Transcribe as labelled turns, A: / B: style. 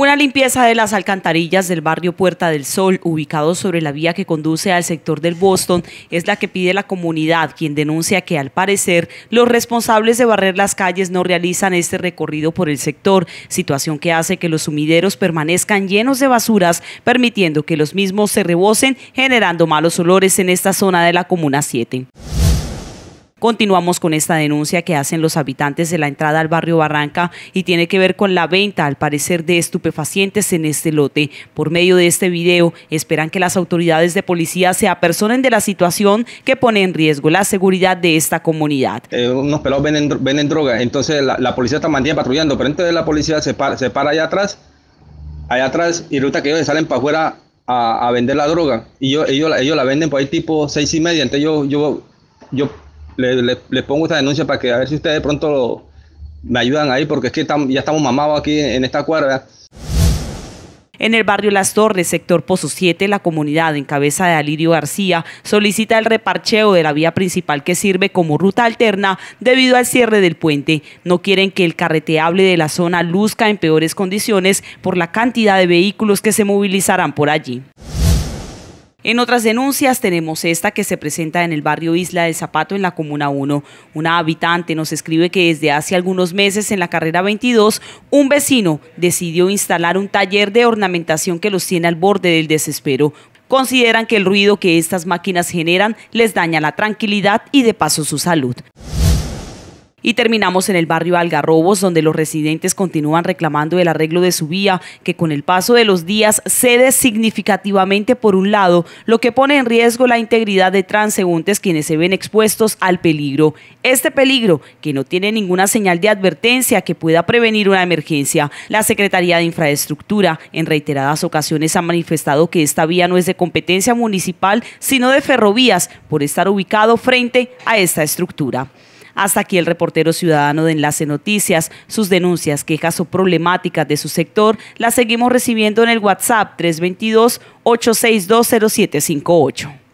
A: Una limpieza de las alcantarillas del barrio Puerta del Sol, ubicado sobre la vía que conduce al sector del Boston, es la que pide la comunidad, quien denuncia que al parecer los responsables de barrer las calles no realizan este recorrido por el sector, situación que hace que los sumideros permanezcan llenos de basuras, permitiendo que los mismos se rebosen, generando malos olores en esta zona de la Comuna 7. Continuamos con esta denuncia que hacen los habitantes de la entrada al barrio Barranca y tiene que ver con la venta, al parecer, de estupefacientes en este lote. Por medio de este video, esperan que las autoridades de policía se apersonen de la situación que pone en riesgo la seguridad de esta comunidad. Eh,
B: unos pelados venden, venden, droga, entonces la, la policía está mantiene patrullando, pero entonces la policía se para, se para allá atrás, allá atrás, y ruta que ellos salen para afuera a, a, vender la droga. Y yo, ellos, ellos la venden por ahí tipo seis y media, entonces yo, yo, yo le, pongo esta denuncia para que a ver si ustedes de pronto me ayudan ahí, porque es que ya estamos mamados aquí en, esta cuerda.
A: En el barrio Las Torres, sector Pozo 7, la comunidad en cabeza de Alirio García solicita el reparcheo de la vía principal que sirve como ruta alterna debido al cierre del puente. No quieren que el carreteable de la zona luzca en peores condiciones por la cantidad de vehículos que se movilizarán por allí. En otras denuncias tenemos esta que se presenta en el barrio Isla del Zapato en la Comuna 1. Una habitante nos escribe que desde hace algunos meses en la carrera 22 un vecino decidió instalar un taller de ornamentación que los tiene al borde del desespero. Consideran que el ruido que estas máquinas generan les daña la tranquilidad y de paso su salud. Y terminamos en el barrio Algarrobos, donde los residentes continúan reclamando el arreglo de su vía, que con el paso de los días cede significativamente por un lado, lo que pone en riesgo la integridad de transeúntes quienes se ven expuestos al peligro. Este peligro, que no tiene ninguna señal de advertencia que pueda prevenir una emergencia. La Secretaría de Infraestructura en reiteradas ocasiones ha manifestado que esta vía no es de competencia municipal, sino de ferrovías, por estar ubicado frente a esta estructura. Hasta aquí el reportero ciudadano de Enlace Noticias. Sus denuncias, quejas o problemáticas de su sector las seguimos recibiendo en el WhatsApp 322 8620758.